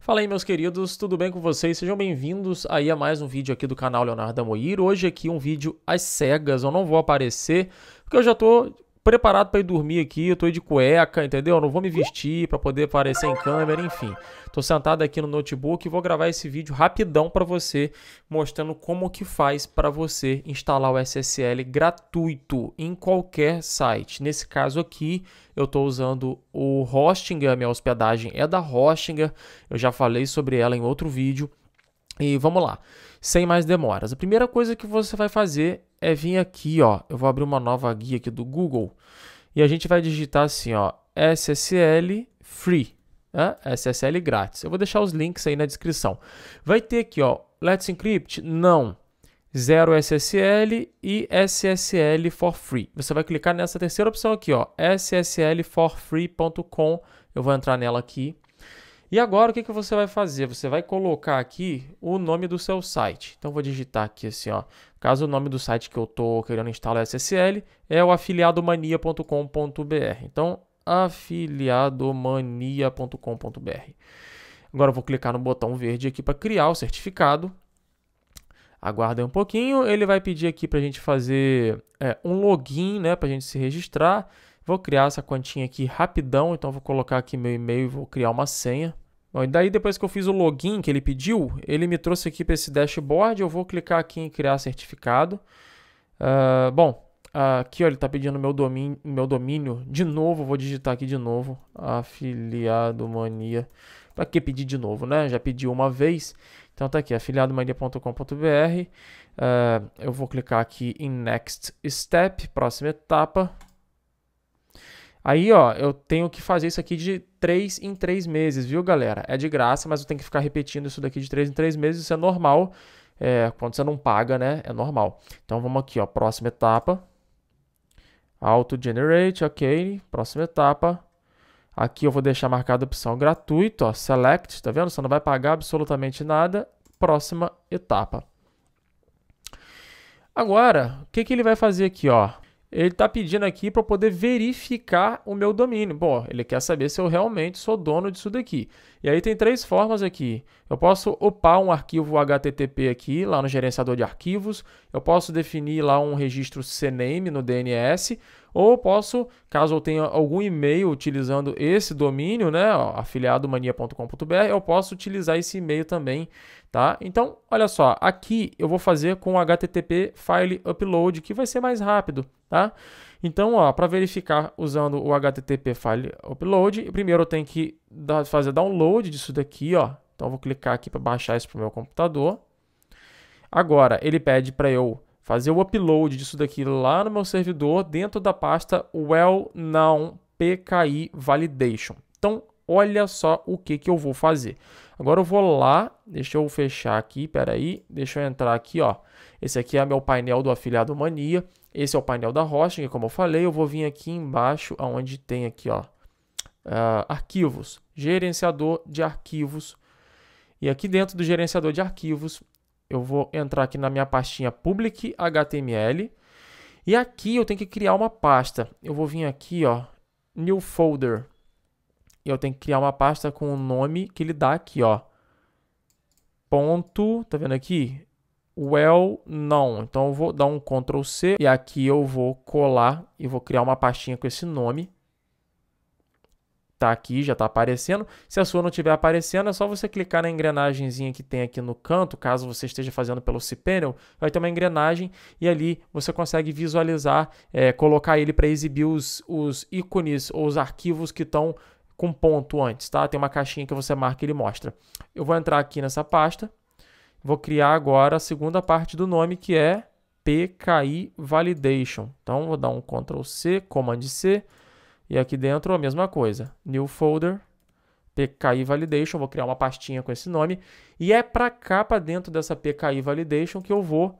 Fala aí, meus queridos, tudo bem com vocês? Sejam bem-vindos aí a mais um vídeo aqui do canal Leonardo Amoir. Hoje aqui um vídeo às cegas, eu não vou aparecer, porque eu já tô preparado para ir dormir aqui, eu tô de cueca, entendeu? Não vou me vestir para poder aparecer em câmera, enfim. Tô sentado aqui no notebook e vou gravar esse vídeo rapidão para você, mostrando como que faz para você instalar o SSL gratuito em qualquer site. Nesse caso aqui, eu tô usando o Hostinger, minha hospedagem é da Hostinger. Eu já falei sobre ela em outro vídeo. E vamos lá sem mais demoras. A primeira coisa que você vai fazer é vir aqui, ó. Eu vou abrir uma nova guia aqui do Google e a gente vai digitar assim, ó, SSL free, né? SSL grátis. Eu vou deixar os links aí na descrição. Vai ter aqui, ó, Let's Encrypt? Não. zero SSL e SSL for free. Você vai clicar nessa terceira opção aqui, ó, SSLforfree.com. Eu vou entrar nela aqui. E agora o que, que você vai fazer? Você vai colocar aqui o nome do seu site. Então vou digitar aqui assim, ó. Caso o nome do site que eu estou querendo instalar é SSL é o afiliadomania.com.br. Então afiliadomania.com.br. Agora eu vou clicar no botão verde aqui para criar o certificado. Aguardem um pouquinho, ele vai pedir aqui para a gente fazer é, um login, né, para a gente se registrar. Vou criar essa continha aqui rapidão, então vou colocar aqui meu e-mail e vou criar uma senha. Bom, e daí depois que eu fiz o login que ele pediu, ele me trouxe aqui para esse dashboard, eu vou clicar aqui em criar certificado. Uh, bom, uh, aqui ó, ele está pedindo meu domínio, meu domínio de novo, vou digitar aqui de novo, afiliado mania. Para que pedir de novo, né? Já pediu uma vez. Então tá aqui, afiliadomania.com.br. Uh, ah, eu vou clicar aqui em Next Step, próxima etapa. Aí, ó, eu tenho que fazer isso aqui de 3 em 3 meses, viu, galera? É de graça, mas eu tenho que ficar repetindo isso daqui de 3 em 3 meses, isso é normal. É, quando você não paga, né? É normal. Então vamos aqui, ó, próxima etapa. Auto-generate, ok. Próxima etapa. Aqui eu vou deixar marcada a opção gratuito, ó, select, tá vendo? Você não vai pagar absolutamente nada. Próxima etapa. Agora, o que, que ele vai fazer aqui, ó? ele está pedindo aqui para poder verificar o meu domínio. Bom, ele quer saber se eu realmente sou dono disso daqui. E aí tem três formas aqui. Eu posso upar um arquivo HTTP aqui, lá no gerenciador de arquivos. Eu posso definir lá um registro CNAME no DNS. Ou posso, caso eu tenha algum e-mail utilizando esse domínio, né, afiliado mania.com.br, eu posso utilizar esse e-mail também, tá? Então, olha só, aqui eu vou fazer com HTTP file upload, que vai ser mais rápido, tá? Então, para verificar usando o HTTP File Upload, primeiro eu tenho que fazer download disso daqui, ó. Então, eu vou clicar aqui para baixar isso para o meu computador. Agora, ele pede para eu fazer o upload disso daqui lá no meu servidor dentro da pasta Well Known PKI Validation. Então, olha só o que, que eu vou fazer. Agora eu vou lá, deixa eu fechar aqui, peraí, deixa eu entrar aqui, ó. Esse aqui é meu painel do afiliado Mania, esse é o painel da Hosting, como eu falei, eu vou vir aqui embaixo, aonde tem aqui, ó, uh, arquivos, gerenciador de arquivos. E aqui dentro do gerenciador de arquivos, eu vou entrar aqui na minha pastinha public HTML. E aqui eu tenho que criar uma pasta. Eu vou vir aqui, ó, new folder. E eu tenho que criar uma pasta com o nome que ele dá aqui, ó. Ponto, tá vendo aqui? Well, não. Então eu vou dar um Ctrl C e aqui eu vou colar e vou criar uma pastinha com esse nome. Tá aqui, já tá aparecendo. Se a sua não estiver aparecendo, é só você clicar na engrenagemzinha que tem aqui no canto, caso você esteja fazendo pelo cPanel, vai ter uma engrenagem e ali você consegue visualizar, é, colocar ele para exibir os, os ícones ou os arquivos que estão com ponto antes, tá? Tem uma caixinha que você marca e ele mostra. Eu vou entrar aqui nessa pasta, vou criar agora a segunda parte do nome que é PKI Validation. Então vou dar um Ctrl C, Command C e aqui dentro a mesma coisa. New Folder, PKI Validation, vou criar uma pastinha com esse nome e é para cá, para dentro dessa PKI Validation que eu vou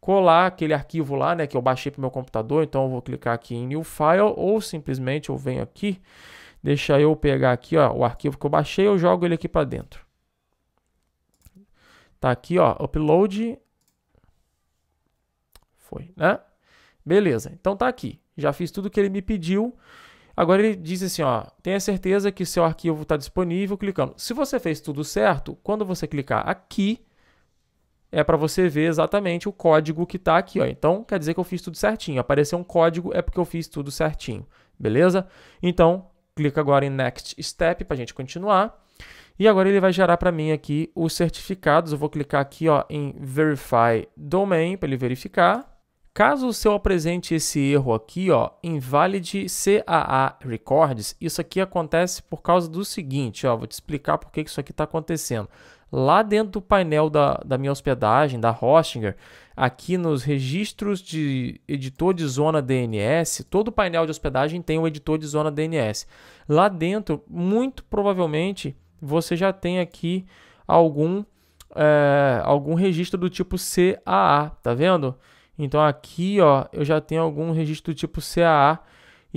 colar aquele arquivo lá, né, que eu baixei para o meu computador, então eu vou clicar aqui em New File ou simplesmente eu venho aqui Deixa eu pegar aqui ó, o arquivo que eu baixei, eu jogo ele aqui para dentro. Tá aqui, ó, upload. Foi, né? Beleza, então tá aqui. Já fiz tudo que ele me pediu. Agora ele diz assim, ó, tenha certeza que seu arquivo está disponível clicando. Se você fez tudo certo, quando você clicar aqui, é para você ver exatamente o código que está aqui. Ó. Então, quer dizer que eu fiz tudo certinho. Apareceu um código, é porque eu fiz tudo certinho. Beleza? Então, Clica agora em Next Step para a gente continuar. E agora ele vai gerar para mim aqui os certificados. Eu vou clicar aqui ó, em Verify Domain para ele verificar. Caso o seu apresente esse erro aqui, ó, invalid CAA Records, isso aqui acontece por causa do seguinte, ó, vou te explicar por que isso aqui está acontecendo lá dentro do painel da, da minha hospedagem, da Hostinger, aqui nos registros de editor de zona DNS, todo painel de hospedagem tem um editor de zona DNS. Lá dentro, muito provavelmente, você já tem aqui algum, é, algum registro do tipo CAA, tá vendo? Então aqui ó, eu já tenho algum registro do tipo CAA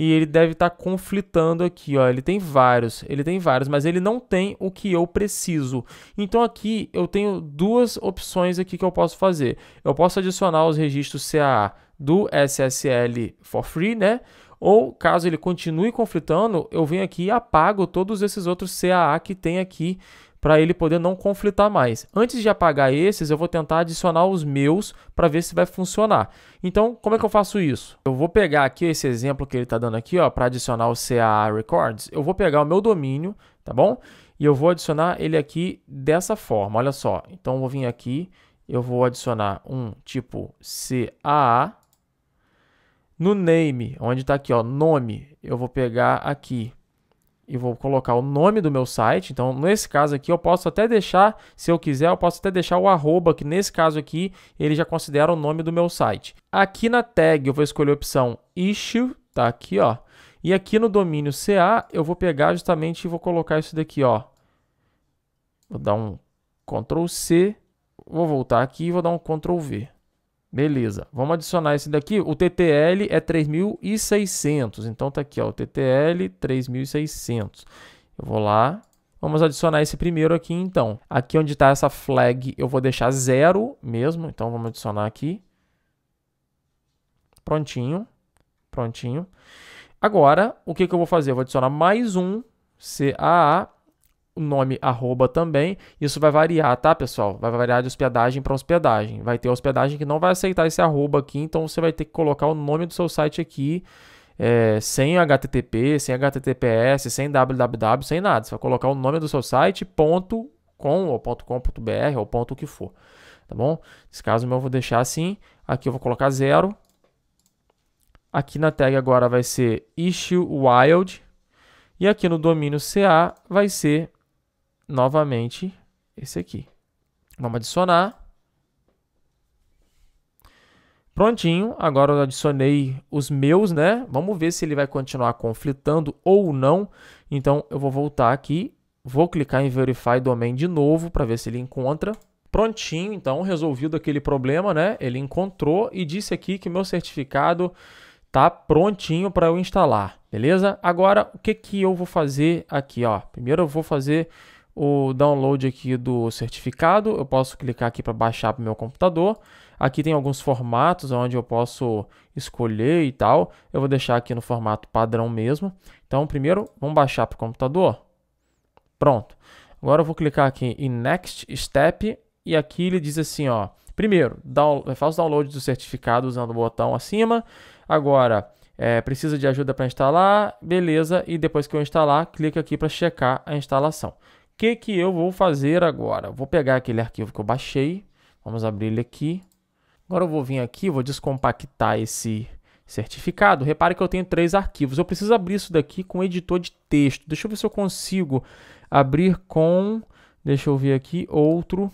e ele deve estar tá conflitando aqui, ó. Ele tem vários, ele tem vários, mas ele não tem o que eu preciso. Então aqui eu tenho duas opções aqui que eu posso fazer. Eu posso adicionar os registros CAA do SSL for free, né? Ou caso ele continue conflitando, eu venho aqui e apago todos esses outros CAA que tem aqui para ele poder não conflitar mais. Antes de apagar esses, eu vou tentar adicionar os meus para ver se vai funcionar. Então, como é que eu faço isso? Eu vou pegar aqui esse exemplo que ele está dando aqui, ó, para adicionar o CAA Records. Eu vou pegar o meu domínio, tá bom? E eu vou adicionar ele aqui dessa forma, olha só. Então, eu vou vir aqui, eu vou adicionar um tipo CAA. No name, onde está aqui, ó, nome, eu vou pegar aqui e vou colocar o nome do meu site. Então, nesse caso aqui, eu posso até deixar, se eu quiser, eu posso até deixar o arroba, que nesse caso aqui, ele já considera o nome do meu site. Aqui na tag, eu vou escolher a opção issue, tá aqui, ó. E aqui no domínio CA, eu vou pegar justamente e vou colocar isso daqui, ó. Vou dar um Ctrl C, vou voltar aqui e vou dar um Ctrl V. Beleza, vamos adicionar esse daqui. O TTL é 3.600, então tá aqui, ó, o TTL 3.600. Eu vou lá, vamos adicionar esse primeiro aqui, então. Aqui onde está essa flag eu vou deixar zero mesmo, então vamos adicionar aqui. Prontinho, prontinho. Agora, o que, que eu vou fazer? Eu vou adicionar mais um CAA o nome arroba também. Isso vai variar, tá, pessoal? Vai variar de hospedagem para hospedagem. Vai ter hospedagem que não vai aceitar esse arroba aqui, então você vai ter que colocar o nome do seu site aqui. É, sem HTTP, sem HTTPS, sem www, sem nada. Você vai colocar o nome do seu site, ponto .com ou ponto .com.br ou ponto o que for, tá bom? Nesse caso meu eu vou deixar assim, aqui eu vou colocar zero. Aqui na tag agora vai ser issue wild e aqui no domínio CA vai ser novamente esse aqui. Vamos adicionar. Prontinho, agora eu adicionei os meus, né? Vamos ver se ele vai continuar conflitando ou não. Então eu vou voltar aqui, vou clicar em Verify Domain de novo para ver se ele encontra. Prontinho, então, resolvido aquele problema, né? Ele encontrou e disse aqui que meu certificado tá prontinho para eu instalar, beleza? Agora, o que, que eu vou fazer aqui, ó? Primeiro eu vou fazer o download aqui do certificado. Eu posso clicar aqui para baixar para o meu computador. Aqui tem alguns formatos onde eu posso escolher e tal. Eu vou deixar aqui no formato padrão mesmo. Então, primeiro, vamos baixar para o computador. Pronto. Agora eu vou clicar aqui em Next Step e aqui ele diz assim, ó. Primeiro, down, faça o download do certificado usando o botão acima. Agora, é, precisa de ajuda para instalar, beleza. E depois que eu instalar, clica aqui para checar a instalação que, que eu vou fazer agora? Vou pegar aquele arquivo que eu baixei, vamos abrir ele aqui. Agora eu vou vir aqui, vou descompactar esse certificado. Repare que eu tenho três arquivos. Eu preciso abrir isso daqui com editor de texto. Deixa eu ver se eu consigo abrir com... Deixa eu ver aqui, outro...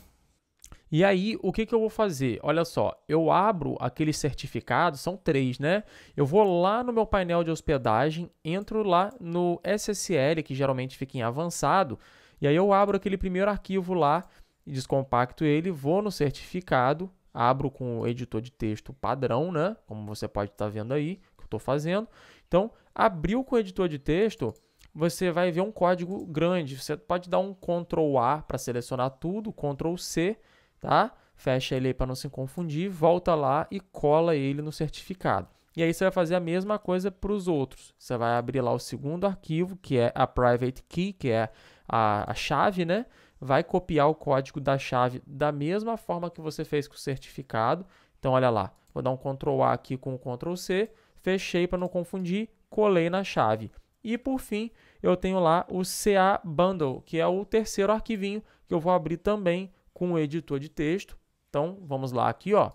E aí, o que, que eu vou fazer? Olha só, eu abro aquele certificado. são três, né? Eu vou lá no meu painel de hospedagem, entro lá no SSL, que geralmente fica em avançado, e aí eu abro aquele primeiro arquivo lá, descompacto ele, vou no certificado, abro com o editor de texto padrão, né? Como você pode estar tá vendo aí, que eu estou fazendo. Então, abriu com o editor de texto, você vai ver um código grande. Você pode dar um Ctrl A para selecionar tudo, Ctrl C, tá? Fecha ele para não se confundir, volta lá e cola ele no certificado. E aí você vai fazer a mesma coisa para os outros. Você vai abrir lá o segundo arquivo, que é a private key, que é a, a chave, né? Vai copiar o código da chave da mesma forma que você fez com o certificado. Então, olha lá, vou dar um Ctrl A aqui com o Ctrl C, fechei para não confundir, colei na chave. E por fim, eu tenho lá o CA Bundle, que é o terceiro arquivinho que eu vou abrir também com o editor de texto. Então, vamos lá aqui, ó.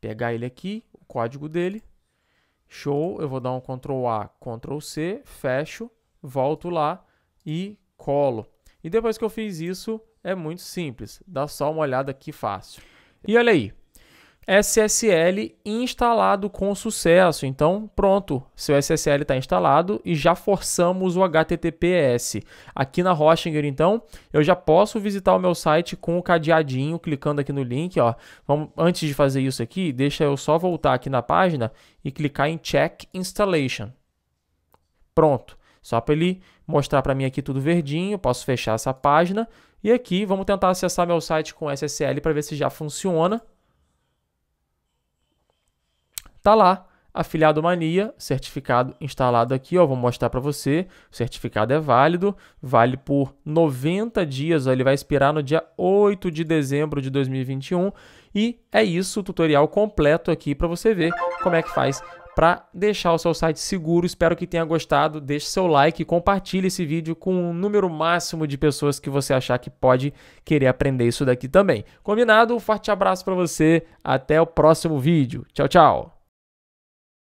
Pegar ele aqui, o código dele. Show, eu vou dar um Ctrl A, Ctrl C, fecho, volto lá e colo. E depois que eu fiz isso, é muito simples. Dá só uma olhada aqui fácil. E olha aí. SSL instalado com sucesso. Então, pronto, seu SSL está instalado e já forçamos o HTTPS. Aqui na Rochinger, então, eu já posso visitar o meu site com o cadeadinho, clicando aqui no link. Ó. Vamos, antes de fazer isso aqui, deixa eu só voltar aqui na página e clicar em Check Installation. Pronto. Só para ele mostrar para mim aqui tudo verdinho, posso fechar essa página. E aqui, vamos tentar acessar meu site com SSL para ver se já funciona. Tá lá, afiliado Mania, certificado instalado aqui, ó, vou mostrar para você. O certificado é válido, vale por 90 dias, ó, ele vai expirar no dia 8 de dezembro de 2021. E é isso, tutorial completo aqui para você ver como é que faz para deixar o seu site seguro. Espero que tenha gostado. Deixe seu like e compartilhe esse vídeo com o um número máximo de pessoas que você achar que pode querer aprender isso daqui também. Combinado? Um forte abraço para você. Até o próximo vídeo. Tchau, tchau.